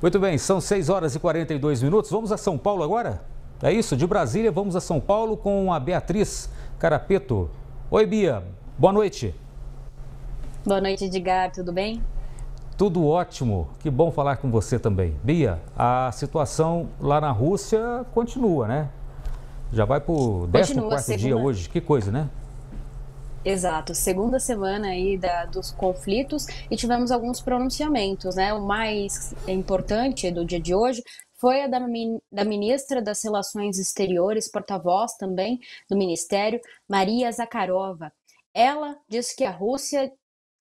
Muito bem, são 6 horas e 42 minutos. Vamos a São Paulo agora? É isso, de Brasília vamos a São Paulo com a Beatriz Carapeto. Oi, Bia, boa noite. Boa noite, Edgar, tudo bem? Tudo ótimo, que bom falar com você também. Bia, a situação lá na Rússia continua, né? Já vai para o 14 dia hoje, que coisa, né? Exato, segunda semana aí da, dos conflitos e tivemos alguns pronunciamentos, né? O mais importante do dia de hoje foi a da, da ministra das Relações Exteriores, porta-voz também do Ministério, Maria Zakharova. Ela diz que a Rússia,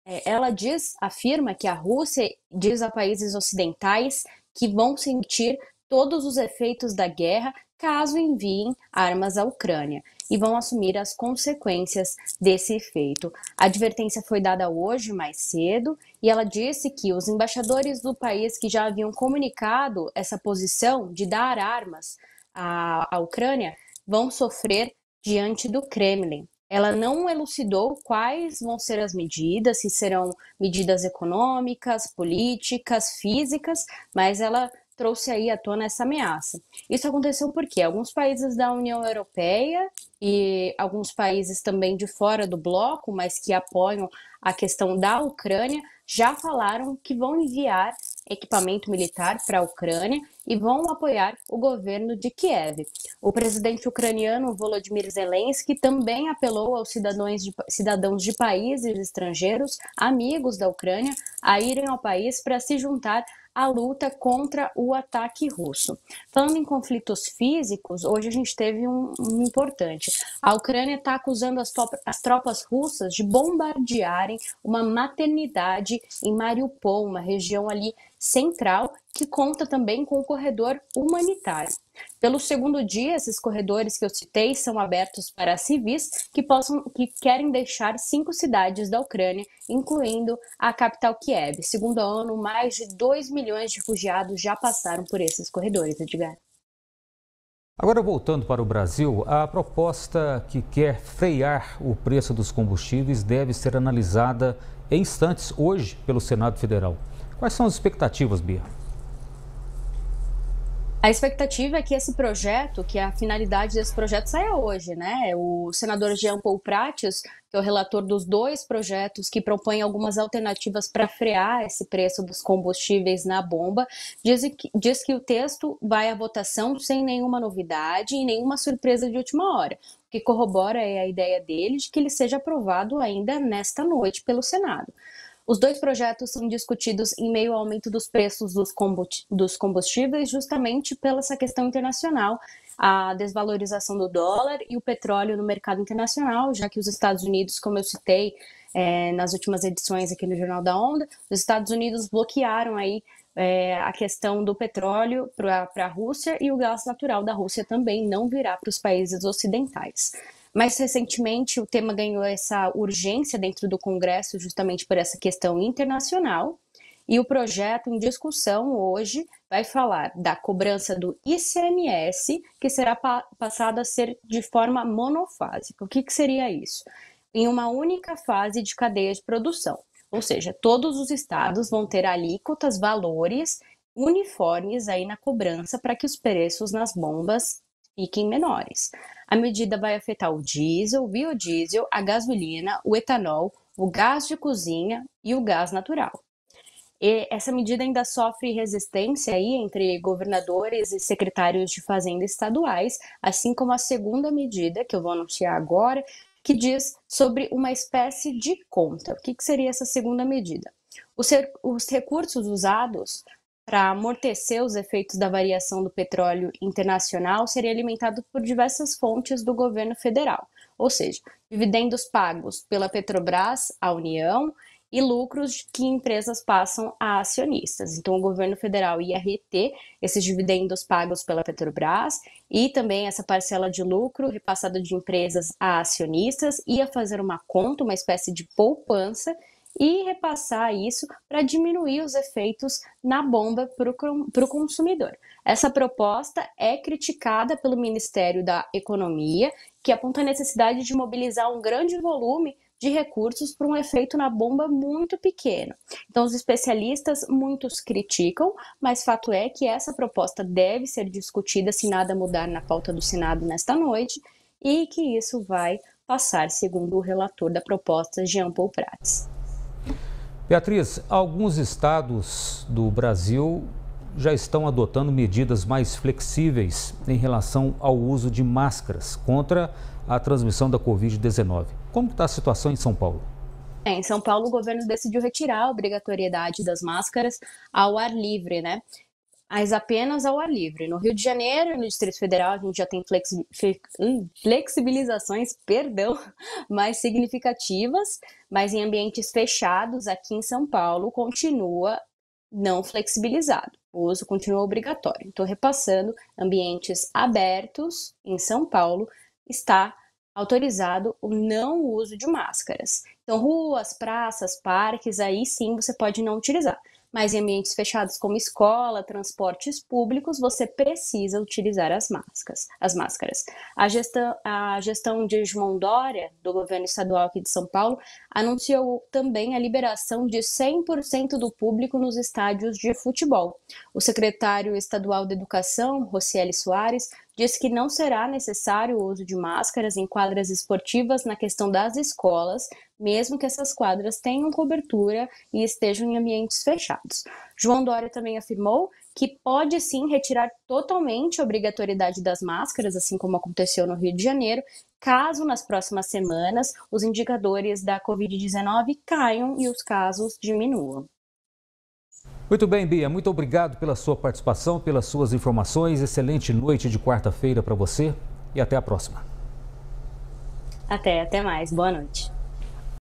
é, ela diz, afirma que a Rússia diz a países ocidentais que vão sentir todos os efeitos da guerra caso enviem armas à Ucrânia e vão assumir as consequências desse efeito. A advertência foi dada hoje mais cedo e ela disse que os embaixadores do país que já haviam comunicado essa posição de dar armas à, à Ucrânia vão sofrer diante do Kremlin. Ela não elucidou quais vão ser as medidas, se serão medidas econômicas, políticas, físicas, mas ela trouxe aí à tona essa ameaça. Isso aconteceu porque alguns países da União Europeia e alguns países também de fora do bloco, mas que apoiam a questão da Ucrânia, já falaram que vão enviar equipamento militar para a Ucrânia e vão apoiar o governo de Kiev. O presidente ucraniano Volodymyr Zelensky também apelou aos cidadãos de, cidadãos de países estrangeiros, amigos da Ucrânia, a irem ao país para se juntar à luta contra o ataque russo. Falando em conflitos físicos, hoje a gente teve um, um importante. A Ucrânia está acusando as, as, tropas russas de bombardearem uma maternidade em Mariupol, uma região ali central que conta também com o corredor humanitário. Pelo segundo dia, esses corredores que eu citei são abertos para civis que possam que querem deixar cinco cidades da Ucrânia, incluindo a capital Kiev. Segundo a ONU, mais de 2 milhões de refugiados já passaram por esses corredores, Edgar. Agora voltando para o Brasil, a proposta que quer frear o preço dos combustíveis deve ser analisada em instantes hoje pelo Senado Federal. Quais são as expectativas, Bia? A expectativa é que esse projeto, que é a finalidade desse projeto saia hoje, né? O senador Jean Paul Prates, que é o relator dos dois projetos que propõem algumas alternativas para frear esse preço dos combustíveis na bomba, diz que, diz que o texto vai à votação sem nenhuma novidade e nenhuma surpresa de última hora, o que corrobora a ideia dele de que ele seja aprovado ainda nesta noite pelo Senado. Os dois projetos são discutidos em meio ao aumento dos preços dos combustíveis, justamente pela essa questão internacional, a desvalorização do dólar e o petróleo no mercado internacional, já que os Estados Unidos, como eu citei é, nas últimas edições aqui no Jornal da Onda, os Estados Unidos bloquearam aí é, a questão do petróleo para a Rússia e o gás natural da Rússia também não virá para os países ocidentais. Mais recentemente, o tema ganhou essa urgência dentro do Congresso, justamente por essa questão internacional. E o projeto em discussão hoje vai falar da cobrança do ICMS, que será pa passada a ser de forma monofásica. O que, que seria isso? Em uma única fase de cadeia de produção. Ou seja, todos os estados vão ter alíquotas, valores uniformes aí na cobrança para que os preços nas bombas fiquem menores. A medida vai afetar o diesel, o biodiesel, a gasolina, o etanol, o gás de cozinha e o gás natural. E essa medida ainda sofre resistência aí entre governadores e secretários de fazenda estaduais, assim como a segunda medida, que eu vou anunciar agora, que diz sobre uma espécie de conta. O que, que seria essa segunda medida? Os, recursos usados para amortecer os efeitos da variação do petróleo internacional seria alimentado por diversas fontes do governo federal, ou seja, dividendos pagos pela Petrobras à União e lucros que empresas passam a acionistas. Então, o governo federal ia reter esses dividendos pagos pela Petrobras e também essa parcela de lucro repassada de empresas a acionistas, ia fazer uma conta, uma espécie de poupança e repassar isso para diminuir os efeitos na bomba para o consumidor. Essa proposta é criticada pelo Ministério da Economia, que aponta a necessidade de mobilizar um grande volume de recursos para um efeito na bomba muito pequeno. Então, os especialistas muitos criticam, mas fato é que essa proposta deve ser discutida se nada mudar na pauta do Senado nesta noite e que isso vai passar, segundo o relator da proposta, Jean Paul Prats. Beatriz, alguns estados do Brasil já estão adotando medidas mais flexíveis em relação ao uso de máscaras contra a transmissão da Covid-19. Como está a situação em São Paulo? É, em São Paulo, o governo decidiu retirar a obrigatoriedade das máscaras ao ar livre, né? mas apenas ao ar livre. No Rio de Janeiro e no Distrito Federal, a gente já tem hum, flexibilizações, perdão, mais significativas, mas em ambientes fechados, aqui em São Paulo, continua não flexibilizado. O uso continua obrigatório. Estou repassando, ambientes abertos em São Paulo está autorizado o não uso de máscaras. Então, ruas, praças, parques, aí sim você pode não utilizar mas em ambientes fechados como escola, transportes públicos, você precisa utilizar as máscaras. As máscaras. A gestão, a gestão de João Dória, do governo estadual aqui de São Paulo, anunciou também a liberação de 100% do público nos estádios de futebol. O secretário estadual de Educação, Rocieli Soares, diz que não será necessário o uso de máscaras em quadras esportivas na questão das escolas, mesmo que essas quadras tenham cobertura e estejam em ambientes fechados. João Dória também afirmou que pode sim retirar totalmente a obrigatoriedade das máscaras, assim como aconteceu no Rio de Janeiro, caso nas próximas semanas os indicadores da Covid-19 caiam e os casos diminuam. Muito bem, Bia, muito obrigado pela sua participação, pelas suas informações. Excelente noite de quarta-feira para você e até a próxima. Até, até mais. Boa noite.